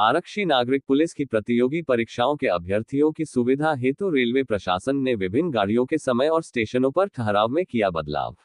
आरक्षी नागरिक पुलिस की प्रतियोगी परीक्षाओं के अभ्यर्थियों की सुविधा हेतु रेलवे प्रशासन ने विभिन्न गाड़ियों के समय और स्टेशनों पर ठहराव में किया बदलाव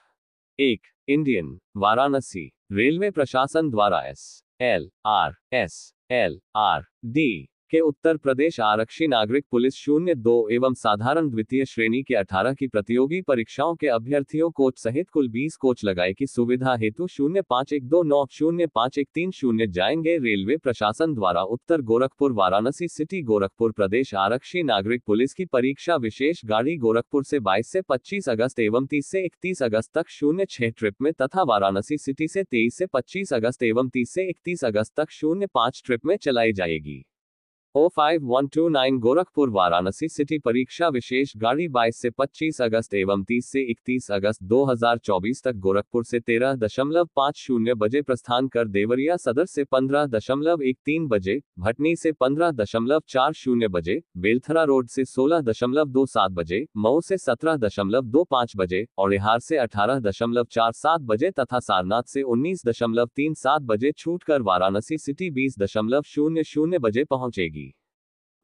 एक इंडियन वाराणसी रेलवे प्रशासन द्वारा S L R S L R D के उत्तर प्रदेश आरक्षी नागरिक पुलिस शून्य दो एवं साधारण द्वितीय श्रेणी के 18 की प्रतियोगी परीक्षाओं के अभ्यर्थियों कोच सहित कुल 20 कोच लगाए की सुविधा हेतु शून्य पाँच एक दो नौ शून्य पाँच एक तीन शून्य जाएंगे रेलवे प्रशासन द्वारा उत्तर गोरखपुर वाराणसी सिटी गोरखपुर प्रदेश आरक्षी नागरिक पुलिस की परीक्षा विशेष गाड़ी गोरखपुर से बाईस से पच्चीस अगस्त एवं तीस से इकतीस अगस्त तक शून्य छह ट्रिप में तथा वाराणसी सिटी से तेईस से पच्चीस अगस्त एवं तीस से इकतीस अगस्त तक शून्य पाँच ट्रिप में चलाई जाएगी O five one two nine Gorakhpur Varanasi city परीक्षा विशेष गाड़ी 22 से 25 अगस्त एवं 30 से 31 अगस्त 2024 तक गोरखपुर से तेरह दशमलव पाँच शून्य बजे प्रस्थान कर देवरिया सदर से पंद्रह दशमलव एक तीन बजे भटनी से पंद्रह दशमलव चार शून्य बजे बेलथरा रोड से सोलह दशमलव दो सात बजे मऊ से सत्रह दशमलव दो पाँच बजे और इहार से अठारह दशमलव चार सात बजे तथा सारनाथ से उन्नीस दशमलव तीन सात बजे छूट कर वाराणसी सिटी बीस दशमलव शून्य शून्य बजे पहुंचेगी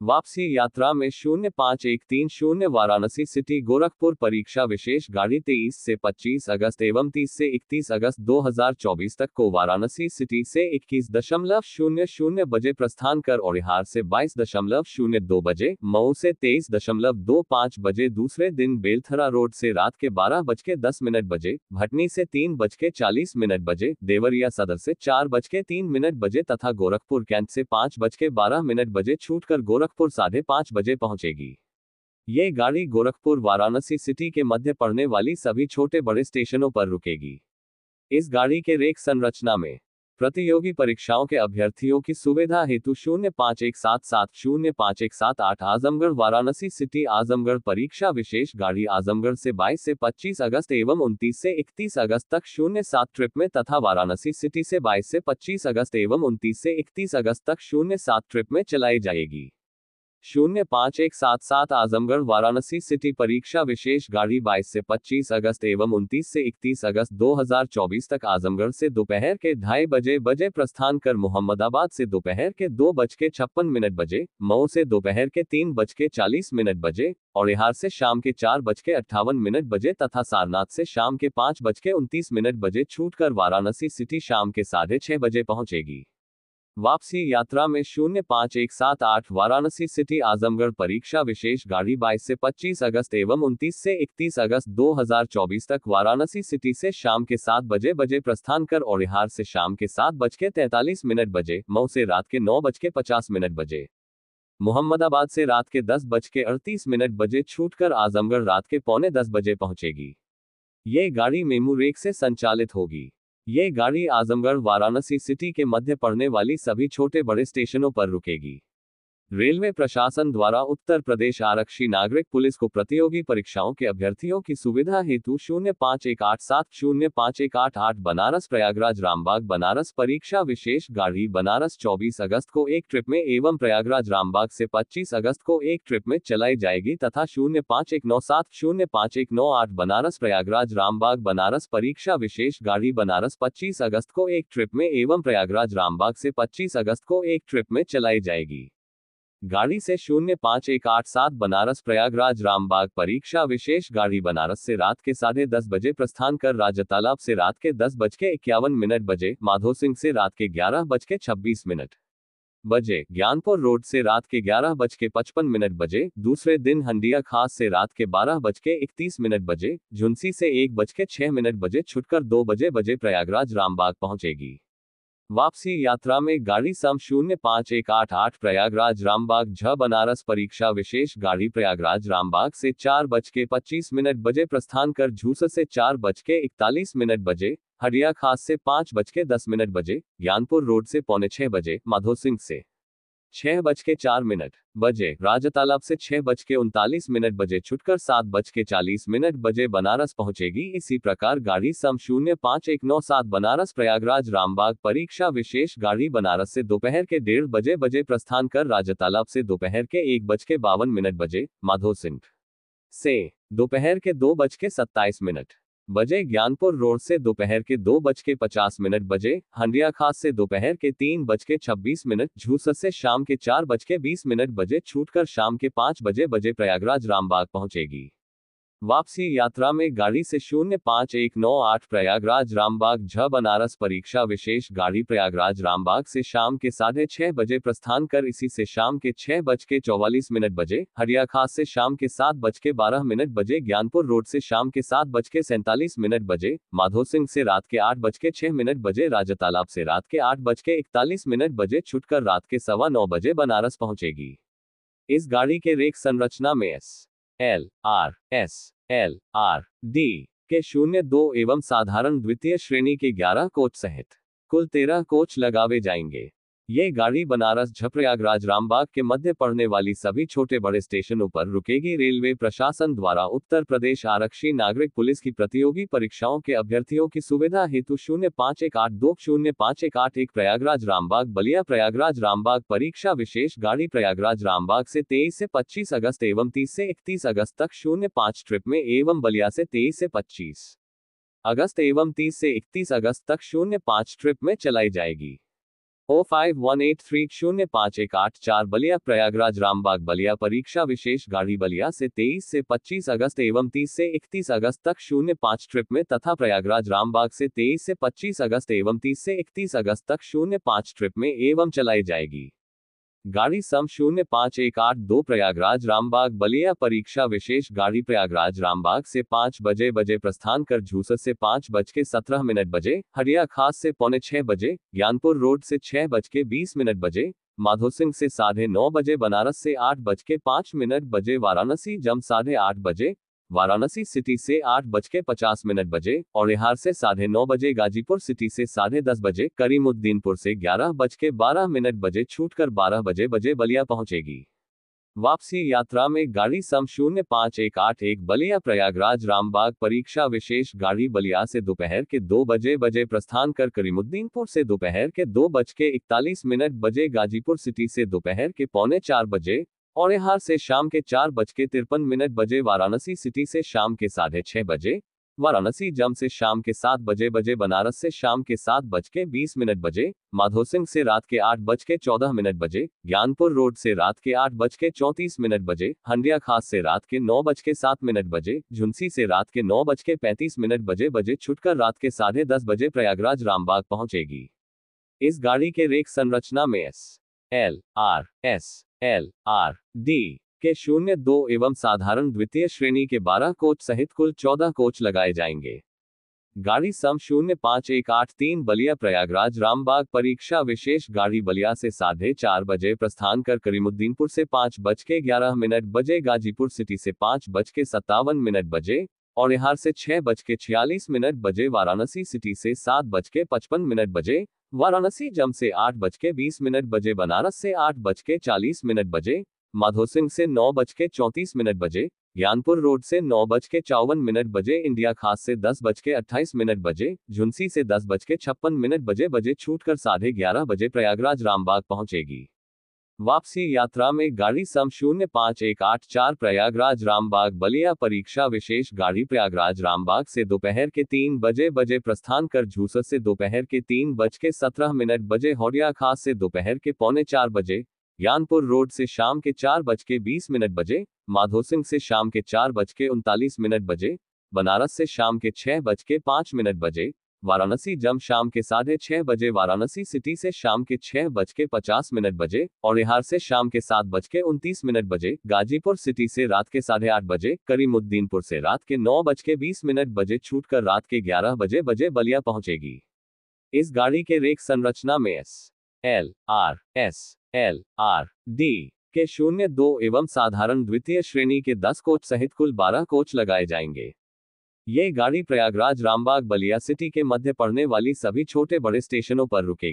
वापसी यात्रा में शून्य पाँच एक तीन शून्य वाराणसी सिटी गोरखपुर परीक्षा विशेष गाड़ी तेईस से पच्चीस अगस्त एवं तीस से इकतीस अगस्त दो हजार चौबीस तक को वाराणसी सिटी से इक्कीस दशमलव शून्य शून्य बजे प्रस्थान कर औरिहार से बाईस दशमलव शून्य दो बजे मऊ से तेईस दशमलव दो पाँच बजे दूसरे दिन बेलथरा रोड से रात के बारह बज के दस मिनट बजे भटनी से तीन बज के चालीस मिनट बजे देवरिया सदर से चार बज के तीन मिनट बजे तथा गोरखपुर कैंट से पाँच बज के बारह मिनट बजे छूट कर गोरख गोरखपुर साढ़े पांच बजे पहुंचेगी ये गाड़ी गोरखपुर वाराणसी सिटी के मध्य पड़ने वाली सभी छोटे बड़े स्टेशनों पर रुकेगी इस गाड़ी के रेख संरचना में प्रतियोगी परीक्षाओं के अभ्यर्थियों की सुविधा हेतु शून्य पाँच एक सात सात शून्य पांच एक सात आठ आजमगढ़ वाराणसी सिटी आजमगढ़ परीक्षा विशेष गाड़ी आजमगढ़ से 22 से 25 अगस्त एवं 29 से 31 अगस्त तक शून्य सात ट्रिप में तथा वाराणसी सिटी से 22 से 25 अगस्त एवं 29 से 31 अगस्त तक शून्य सात ट्रिप में चलाई जाएगी शून्य पाँच एक सात सात आजमगढ़ वाराणसी सिटी परीक्षा विशेष गाड़ी बाईस से पच्चीस अगस्त एवं उनतीस से इकतीस अगस्त दो हजार चौबीस तक आजमगढ़ से दोपहर के ढाई बजे बजे प्रस्थान कर मोहम्मदाबाद से दोपहर के दो बज के छप्पन मिनट बजे मऊ से दोपहर के तीन बज के चालीस मिनट बजे और इहार से शाम के चार बज के अट्ठावन मिनट बजे तथा सारनाथ से शाम के पाँच बज के उनतीस मिनट बजे छूट कर वाराणसी सिटी शाम के साढ़े छह बजे पहुंचेगी वापसी यात्रा में शून्य पाँच एक सात आठ वाराणसी सिटी आजमगढ़ परीक्षा विशेष गाड़ी 22 से 25 अगस्त एवं 29 से 31 अगस्त 2024 तक वाराणसी सिटी से शाम के सात बजे बजे प्रस्थान कर ओरिहार से शाम के सात बज के तैतालीस मिनट बजे मऊ से रात के नौ बज के पचास मिनट बजे मोहम्मदाबाद से रात के दस बज के अड़तीस मिनट बजे छूटकर आजमगढ़ रात के पौने दस बजे पहुंचेगी ये गाड़ी मेमू रेक से संचालित होगी ये गाड़ी आजमगढ़ वाराणसी सिटी के मध्य पड़ने वाली सभी छोटे बड़े स्टेशनों पर रुकेगी रेलवे प्रशासन द्वारा उत्तर प्रदेश आरक्षी नागरिक पुलिस को प्रतियोगी परीक्षाओं के अभ्यर्थियों की सुविधा हेतु शून्य पाँच एक आठ सात शून्य पाँच एक आठ आठ बनारस प्रयागराज रामबाग बनारस परीक्षा विशेष गाड़ी बनारस 24 अगस्त को एक ट्रिप में एवं प्रयागराज रामबाग से 25 अगस्त को एक ट्रिप में चलाई जाएगी तथा शून्य पाँच एक नौ सात शून्य पाँच एक नौ आठ बनारस प्रयागराज रामबाग बनारस परीक्षा विशेष गाड़ी बनारस पच्चीस अगस्त को एक ट्रिप में एवं प्रयागराज रामबाग से पच्चीस अगस्त को एक ट्रिप में चलाई जाएगी गाड़ी से शून्य पाँच एक आठ सात बनारस प्रयागराज रामबाग परीक्षा विशेष गाड़ी बनारस से रात के साढ़े दस बजे प्रस्थान कर राजतालाब तालाब से रात के दस बज के इक्यावन मिनट बजे माधो सिंह से रात के ग्यारह बज के छब्बीस मिनट बजे ज्ञानपुर रोड से रात के ग्यारह बज के पचपन मिनट बजे दूसरे दिन हंडिया खास से रात के बारह बज के इकतीस मिनट बजे झुंसी से एक बज के छह मिनट बजे छुटकर दो बजे बजे प्रयागराज रामबाग पहुंचेगी वापसी यात्रा में गाड़ी सम शून्य पाँच एक आठ आठ प्रयागराज रामबाग झ बनारस परीक्षा विशेष गाड़ी प्रयागराज रामबाग से चार बज के पच्चीस मिनट बजे प्रस्थान कर झूस से चार बज के इकतालीस मिनट बजे हडिया खास से पाँच बज के दस मिनट बजे ज्ञानपुर रोड से पौने छह बजे माधो सिंह से छह बज के चार मिनट बजे राजतालाब से छह बज के उनतालीस मिनट बजे छुटकर सात बज के चालीस मिनट बजे बनारस पहुंचेगी इसी प्रकार गाड़ी सम शून्य पाँच एक नौ सात बनारस प्रयागराज रामबाग परीक्षा विशेष गाड़ी बनारस से दोपहर के डेढ़ बजे बजे प्रस्थान कर राजतालाब से दोपहर के एक बज के बावन मिनट बजे माधो सिंह से दोपहर के दो बज के सत्ताईस मिनट बजे ज्ञानपुर रोड से दोपहर के दो बज के पचास मिनट बजे हंडिया खास से दोपहर के तीन बज के छब्बीस मिनट झूस से शाम के चार बज के बीस मिनट बजे छूटकर शाम के पाँच बजे बजे प्रयागराज रामबाग पहुंचेगी वापसी यात्रा में गाड़ी से शून्य पाँच एक नौ आठ प्रयागराज रामबाग झ बनारस परीक्षा विशेष गाड़ी प्रयागराज रामबाग से शाम के साढ़े छह बजे प्रस्थान कर इसी से शाम के छह बज के चौवालीस मिनट बजे हरिया खास से शाम के सात बज के बारह मिनट बजे ज्ञानपुर रोड से शाम के सात बज के सैंतालीस मिनट बजे माधो सिंह से रात के आठ बज के छह मिनट बजे राजा तालाब से रात के आठ बज के इकतालीस मिनट बजे छुटकर रात के सवा नौ बजे बनारस पहुंचेगी इस गाड़ी के रेख संरचना में S L R S L R D के शून्य दो एवं साधारण द्वितीय श्रेणी के ग्यारह कोच सहित कुल तेरह कोच लगावे जाएंगे ये गाड़ी बनारस झप्रयागराज रामबाग के मध्य पड़ने वाली सभी छोटे बड़े स्टेशनों पर रुकेगी रेलवे प्रशासन द्वारा उत्तर प्रदेश आरक्षी नागरिक पुलिस की प्रतियोगी परीक्षाओं के अभ्यर्थियों की सुविधा हेतु शून्य पाँच एक आठ दो शून्य पाँच एक आठ एक प्रयागराज रामबाग बलिया प्रयागराज रामबाग परीक्षा विशेष गाड़ी प्रयागराज रामबाग से तेईस से पच्चीस अगस्त एवं तीस से इकतीस अगस्त तक शून्य ट्रिप में एवं बलिया से तेईस से पच्चीस अगस्त एवं तीस से इकतीस अगस्त तक शून्य ट्रिप में चलाई जाएगी O five one eight three शून्य पाँच एक आठ चार बलिया प्रयागराज रामबाग बलिया परीक्षा विशेष गाड़ी बलिया से तेईस से पच्चीस अगस्त एवं तीस से इकतीस अगस्त तक शून्य पाँच ट्रिप में तथा प्रयागराज रामबाग से तेईस से पच्चीस अगस्त एवं तीस से इकतीस अगस्त तक शून्य पाँच ट्रिप में एवं चलाई जाएगी गाड़ी सम शून्य पाँच एक आठ दो प्रयागराज रामबाग बलिया परीक्षा विशेष गाड़ी प्रयागराज रामबाग से पाँच बजे बजे प्रस्थान कर झूसर से पाँच बज के सत्रह मिनट बजे हरिया खास से पौने छह बजे ज्ञानपुर रोड से छह बज के बीस मिनट बजे माधो सिंह से साढ़े नौ बजे बनारस से आठ बज के पाँच मिनट बजे वाराणसी जम साढ़े आठ बजे वाराणसी सिटी से आठ बज के पचास मिनट बजे और इहार से साढ़े नौ बजे गाजीपुर सिटी से साढ़े दस बजे करीमुद्दीनपुर से ग्यारह बज के बारह मिनट बजे छूट कर बारह बजे बजे बलिया पहुंचेगी वापसी यात्रा में गाड़ी सम शून्य पाँच एक आठ एक बलिया प्रयागराज रामबाग परीक्षा विशेष गाड़ी बलिया से दोपहर के दो बजे बजे प्रस्थान कर करीमुद्दीनपुर से दोपहर के दो बज के इकतालीस मिनट बजे गाजीपुर सिटी से दोपहर के पौने चार बजे औनेहार से शाम के चार बज के तिरपन मिनट बजे वाराणसी सिटी से शाम के साढ़े छह बजे वाराणसी जम से शाम के सात बजे बजे बनारस से शाम के सात बज के बीस मिनट बजे माधो सिंह से रात के आठ बज के चौदह मिनट बजे ज्ञानपुर रोड से रात के आठ बज के चौंतीस मिनट बजे हंडिया खास से रात के नौ बज के सात मिनट बजे झुंसी से रात के नौ बज के पैंतीस मिनट बजे बजे छुटकर रात के साढ़े दस बजे प्रयागराज रामबाग पहुंचेगी इस गाड़ी के रेख संरचना में S L R S L R D के शून्य दो एवं साधारण द्वितीय श्रेणी के 12 कोच सहित कुल 14 कोच लगाए जाएंगे गाड़ी सम शून्य पाँच एक आठ तीन बलिया प्रयागराज रामबाग परीक्षा विशेष गाड़ी बलिया से साढ़े चार बजे प्रस्थान कर करीमुद्दीनपुर से पाँच बज के ग्यारह मिनट बजे गाजीपुर सिटी से पाँच बज के सत्तावन मिनट बजे और यहाँ से छह बज के छियालीस मिनट बजे वाराणसी सिटी से सात बज के पचपन मिनट बजे वाराणसी जम से आठ बज के बीस मिनट बजे बनारस से आठ बज के चालीस मिनट बजे माधो सिंह से नौ बज के चौंतीस मिनट बजे यानपुर रोड से नौ बज के चौवन मिनट बजे इंडिया खास से दस बज के अट्ठाईस मिनट बजे झुंसी से दस बज के छप्पन मिनट बजे बजे छूट कर साढ़े ग्यारह बजे प्रयागराज रामबाग पहुंचेगी वापसी यात्रा में गाड़ी सम शून्य पाँच एक आठ चार प्रयागराज रामबाग बलिया परीक्षा विशेष गाड़ी प्रयागराज रामबाग से दोपहर के तीन बजे बजे प्रस्थान कर झूसर से दोपहर के तीन बज के सत्रह मिनट बजे हौडिया खास से दोपहर के पौने चार बजे यानपुर रोड से शाम के चार बज के बीस मिनट बजे माधो सिंह से शाम के चार बज के उनतालीस मिनट बजे बनारस से शाम के छह बज के पाँच मिनट बजे वाराणसी जम शाम के साढ़े छह बजे वाराणसी सिटी से शाम के छह बज के पचास मिनट बजे और इहार से शाम के सात बज के उनतीस मिनट बजे गाजीपुर सिटी से रात के साढ़े आठ बजे करीमुद्दीनपुर से रात के नौ बज के बीस मिनट बजे छूट कर रात के ग्यारह बजे बजे बलिया पहुंचेगी इस गाड़ी के रेख संरचना में S L R S L R D के शून्य दो एवं साधारण द्वितीय श्रेणी के दस कोच सहित कुल बारह कोच लगाए जाएंगे ये गाड़ी प्रयागराज रामबाग बलिया सिटी के मध्य पड़ने वाली सभी छोटे बड़े स्टेशनों पर रुकेगी